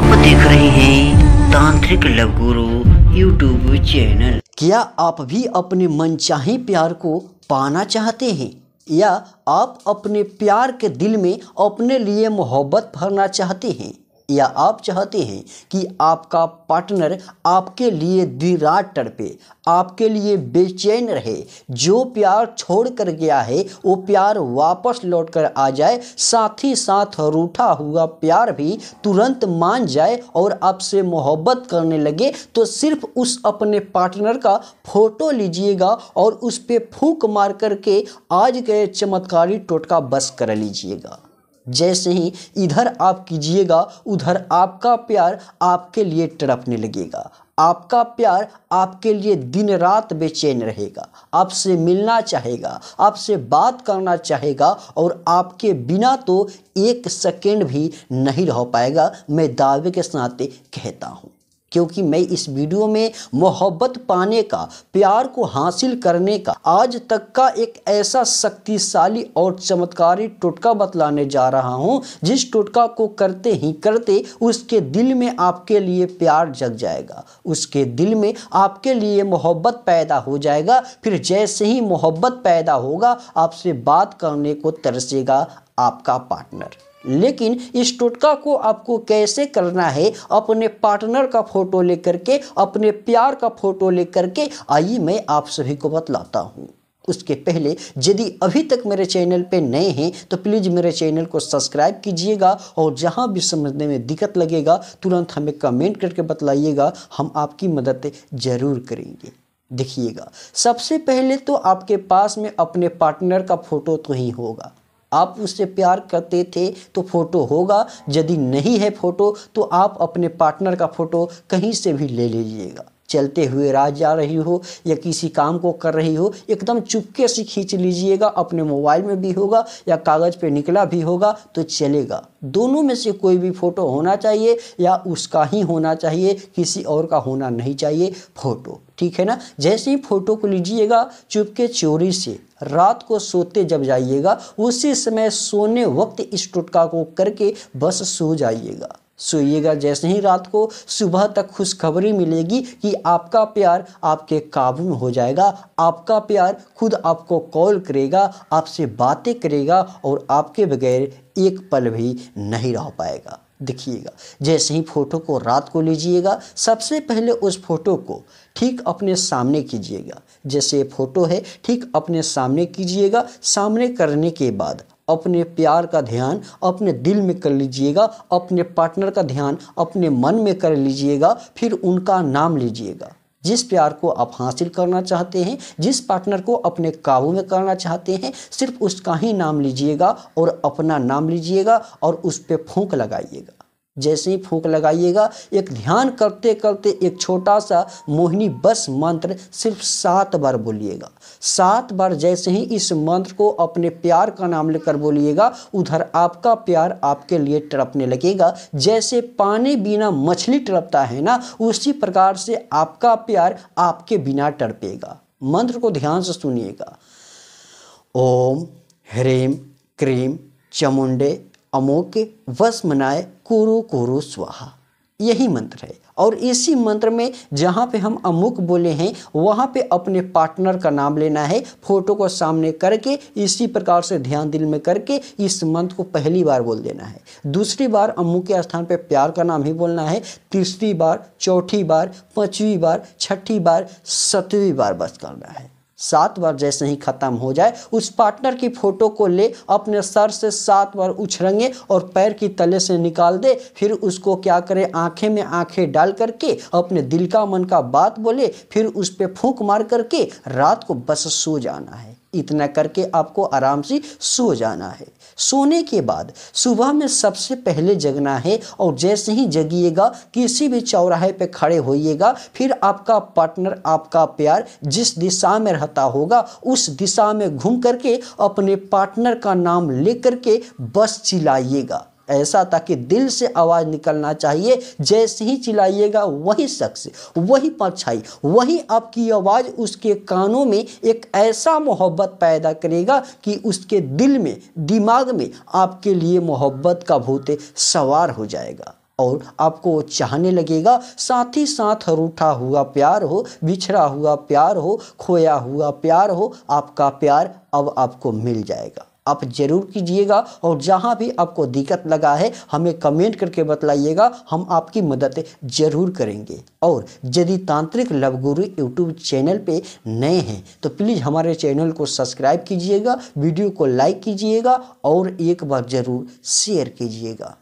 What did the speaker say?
आप देख रहे हैं तांत्रिक लव गुरु यूट्यूब चैनल क्या आप भी अपने मनचाही प्यार को पाना चाहते हैं या आप अपने प्यार के दिल में अपने लिए मोहब्बत भरना चाहते हैं या आप चाहते हैं कि आपका पार्टनर आपके लिए दिराट तड़पे आपके लिए बेचैन रहे जो प्यार छोड़ कर गया है वो प्यार वापस लौट कर आ जाए साथ ही साथ रूठा हुआ प्यार भी तुरंत मान जाए और आपसे मोहब्बत करने लगे तो सिर्फ उस अपने पार्टनर का फोटो लीजिएगा और उस पर फूक मार करके आज गए चमत्कारी टोटका बस कर लीजिएगा जैसे ही इधर आप कीजिएगा उधर आपका प्यार आपके लिए तड़पने लगेगा आपका प्यार आपके लिए दिन रात बेचैन रहेगा आपसे मिलना चाहेगा आपसे बात करना चाहेगा और आपके बिना तो एक सेकेंड भी नहीं रह पाएगा मैं दावे के साथ कहता हूँ क्योंकि मैं इस वीडियो में मोहब्बत पाने का प्यार को हासिल करने का आज तक का एक ऐसा शक्तिशाली और चमत्कारी टोटका बतलाने जा रहा हूँ जिस टोटका को करते ही करते उसके दिल में आपके लिए प्यार जग जाएगा उसके दिल में आपके लिए मोहब्बत पैदा हो जाएगा फिर जैसे ही मोहब्बत पैदा होगा आपसे बात करने को तरसेगा आपका पार्टनर लेकिन इस टोटका को आपको कैसे करना है अपने पार्टनर का फ़ोटो लेकर के अपने प्यार का फ़ोटो लेकर के आइए मैं आप सभी को बतलाता हूँ उसके पहले यदि अभी तक मेरे चैनल पे नए हैं तो प्लीज़ मेरे चैनल को सब्सक्राइब कीजिएगा और जहाँ भी समझने में दिक्कत लगेगा तुरंत हमें कमेंट करके बतलाइएगा हम आपकी मदद ज़रूर करेंगे देखिएगा सबसे पहले तो आपके पास में अपने पार्टनर का फ़ोटो तो ही होगा आप उससे प्यार करते थे तो फ़ोटो होगा यदि नहीं है फ़ोटो तो आप अपने पार्टनर का फ़ोटो कहीं से भी ले लीजिएगा चलते हुए राह जा रही हो या किसी काम को कर रही हो एकदम चुपके से खींच लीजिएगा अपने मोबाइल में भी होगा या कागज़ पे निकला भी होगा तो चलेगा दोनों में से कोई भी फ़ोटो होना चाहिए या उसका ही होना चाहिए किसी और का होना नहीं चाहिए फ़ोटो ठीक है ना जैसे ही फ़ोटो को लीजिएगा चुपके चोरी से रात को सोते जब जाइएगा उसी समय सोने वक्त इस टुटका को करके बस सो जाइएगा सोइएगा जैसे ही रात को सुबह तक खुशखबरी मिलेगी कि आपका प्यार आपके काबू में हो जाएगा आपका प्यार खुद आपको कॉल करेगा आपसे बातें करेगा और आपके बगैर एक पल भी नहीं रह पाएगा देखिएगा जैसे ही फ़ोटो को रात को लीजिएगा सबसे पहले उस फ़ोटो को ठीक अपने सामने कीजिएगा जैसे ये फ़ोटो है ठीक अपने सामने कीजिएगा सामने करने के बाद अपने प्यार का ध्यान अपने दिल में कर लीजिएगा अपने पार्टनर का ध्यान अपने मन में कर लीजिएगा फिर उनका नाम लीजिएगा जिस प्यार को आप हासिल करना चाहते हैं जिस पार्टनर को अपने काबू में करना चाहते हैं सिर्फ उसका ही नाम लीजिएगा और अपना नाम लीजिएगा और उस पर फूंक लगाइएगा जैसे ही फूंक लगाइएगा एक ध्यान करते करते एक छोटा सा मोहिनी बस मंत्र सिर्फ सात बार बोलिएगा सात बार जैसे ही इस मंत्र को अपने प्यार का नाम लेकर बोलिएगा उधर आपका प्यार आपके लिए टड़पने लगेगा जैसे पानी बिना मछली टड़पता है ना उसी प्रकार से आपका प्यार आपके बिना टड़पेगा मंत्र को ध्यान से सुनिएगा ओम ह्रीम क्रीम चमुंडे अमोक वस मनाए कुरु कुरु स्वाहा यही मंत्र है और इसी मंत्र में जहाँ पे हम अमुक बोले हैं वहाँ पे अपने पार्टनर का नाम लेना है फोटो को सामने करके इसी प्रकार से ध्यान दिल में करके इस मंत्र को पहली बार बोल देना है दूसरी बार अमुक के स्थान पे प्यार का नाम ही बोलना है तीसरी बार चौथी बार पाँचवीं बार छठी बार सतवीं बार बस करना है सात बार जैसे ही ख़त्म हो जाए उस पार्टनर की फ़ोटो को ले अपने सर से सात बार उछरंगे और पैर की तले से निकाल दे फिर उसको क्या करें आंखें में आंखें डाल करके अपने दिल का मन का बात बोले फिर उस पर फूंक मार करके रात को बस सो जाना है इतना करके आपको आराम से सो जाना है सोने के बाद सुबह में सबसे पहले जगना है और जैसे ही जगिएगा किसी भी चौराहे पे खड़े होइएगा फिर आपका पार्टनर आपका प्यार जिस दिशा में रहता होगा उस दिशा में घूम करके अपने पार्टनर का नाम ले करके बस चिल्लाइएगा ऐसा ताकि दिल से आवाज़ निकलना चाहिए जैसे ही चिल्लाइएगा वही शख्स वही परछाई वही आपकी आवाज़ उसके कानों में एक ऐसा मोहब्बत पैदा करेगा कि उसके दिल में दिमाग में आपके लिए मोहब्बत का भूत सवार हो जाएगा और आपको वो चाहने लगेगा साथ ही साथ रूठा हुआ प्यार हो बिछड़ा हुआ प्यार हो खोया हुआ प्यार हो आपका प्यार अब आपको मिल जाएगा आप ज़रूर कीजिएगा और जहाँ भी आपको दिक्कत लगा है हमें कमेंट करके बतलाइएगा हम आपकी मदद ज़रूर करेंगे और यदि तांत्रिक लव गुरु यूट्यूब चैनल पे नए हैं तो प्लीज़ हमारे चैनल को सब्सक्राइब कीजिएगा वीडियो को लाइक कीजिएगा और एक बार ज़रूर शेयर कीजिएगा